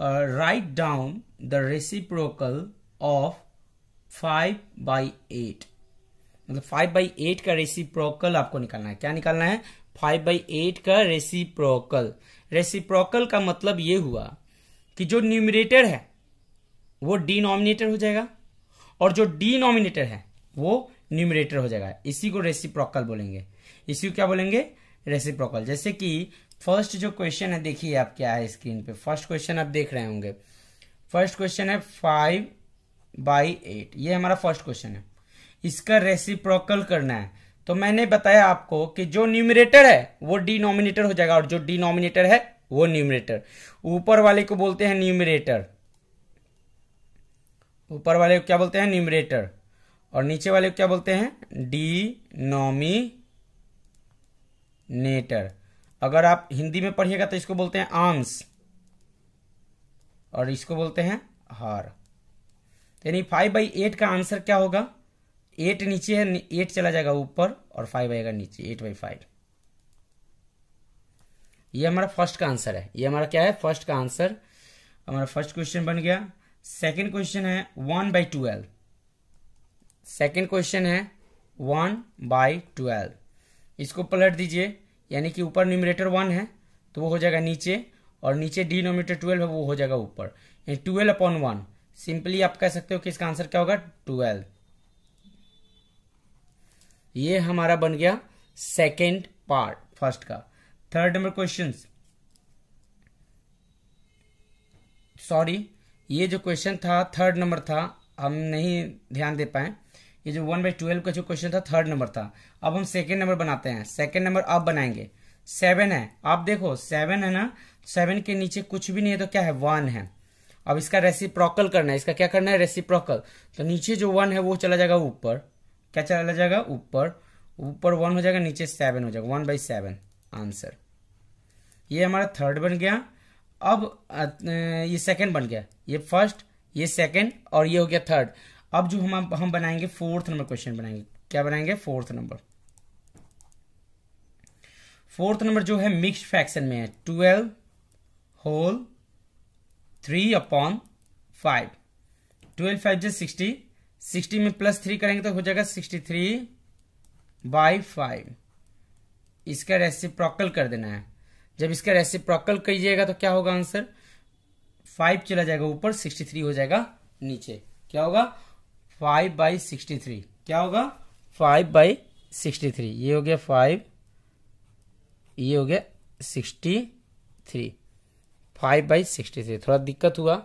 right down the reciprocal of five by eight मतलब five by eight का reciprocal आपको निकालना है क्या निकालना है फाइव बाई एट का रेसिप्रोकल रेसिप्रोकल का मतलब ये हुआ कि जो न्यूमिनेटर है वो डिनोमिनेटर हो जाएगा और जो डिनोमिनेटर है वो न्यूमिनेटर हो जाएगा इसी को रेसिप्रोकल बोलेंगे इसी को क्या बोलेंगे रेसिप्रोकल जैसे कि फर्स्ट जो क्वेश्चन है देखिए आप क्या है स्क्रीन पे फर्स्ट क्वेश्चन आप देख रहे होंगे फर्स्ट क्वेश्चन है फाइव बाई एट ये हमारा फर्स्ट क्वेश्चन है इसका रेसिप्रोकल करना है तो मैंने बताया आपको कि जो न्यूमिनेटर है वो डिनोमिनेटर हो जाएगा और जो डिनोमिनेटर है वो न्यूमिनेटर ऊपर वाले को बोलते हैं न्यूमिनेटर ऊपर वाले को क्या बोलते हैं न्यूमिनेटर और नीचे वाले को क्या बोलते हैं डी नॉमी नेटर अगर आप हिंदी में पढ़िएगा तो इसको बोलते हैं आंस और इसको बोलते हैं हार यानी फाइव बाई एट का आंसर क्या होगा एट नीचे है एट चला जाएगा ऊपर और फाइव आएगा नीचे एट बाई फाइव ये हमारा फर्स्ट का आंसर है ये हमारा क्या है फर्स्ट का आंसर हमारा फर्स्ट क्वेश्चन बन गया सेकंड क्वेश्चन है one by twelve second question है वन बाई ट्वेल्व इसको पलट दीजिए यानी कि ऊपर न्यूमिनेटर वन है तो वो हो जाएगा नीचे और नीचे डिनोमिनेटर ट्वेल्व है वो हो जाएगा ऊपर यानी ट्वेल्व अपॉन वन सिंपली आप कह सकते हो कि इसका आंसर क्या होगा ट्वेल्व ये हमारा बन गया सेकेंड पार्ट फर्स्ट का थर्ड नंबर क्वेश्चन सॉरी ये जो क्वेश्चन था थर्ड नंबर था हम नहीं ध्यान दे पाए ये जो वन बाई ट्वेल्व का जो क्वेश्चन था थर्ड नंबर था अब हम सेकेंड नंबर बनाते हैं सेकेंड नंबर अब बनाएंगे सेवन है आप देखो सेवन है ना सेवन के नीचे कुछ भी नहीं है तो क्या है वन है अब इसका रेसिप्रोकल करना है इसका क्या करना है रेसिप्रोकल तो नीचे जो वन है वो चला जाएगा ऊपर क्या चला जाएगा ऊपर ऊपर वन हो जाएगा नीचे सेवन हो जाएगा वन बाई सेवन आंसर ये हमारा थर्ड बन गया अब ये सेकंड बन गया ये फर्स्ट ये सेकंड और ये हो गया थर्ड अब जो हम हम बनाएंगे फोर्थ नंबर क्वेश्चन बनाएंगे क्या बनाएंगे फोर्थ नंबर फोर्थ नंबर जो है मिक्स फ्रैक्शन में है twelve whole three upon five twelve five जो सिक्सटी सिक्सटी में प्लस थ्री करेंगे तो हो जाएगा सिक्सटी थ्री बाई फाइव इसका प्रोकल कर देना है जब इसका प्रोकल कीजिएगा तो क्या होगा आंसर फाइव चला जाएगा ऊपर सिक्सटी थ्री हो जाएगा नीचे क्या होगा फाइव बाई सिक्सटी थ्री क्या होगा फाइव बाई सिक्सटी थ्री ये हो गया फाइव ये हो गया sixty three five by sixty three थोड़ा दिक्कत हुआ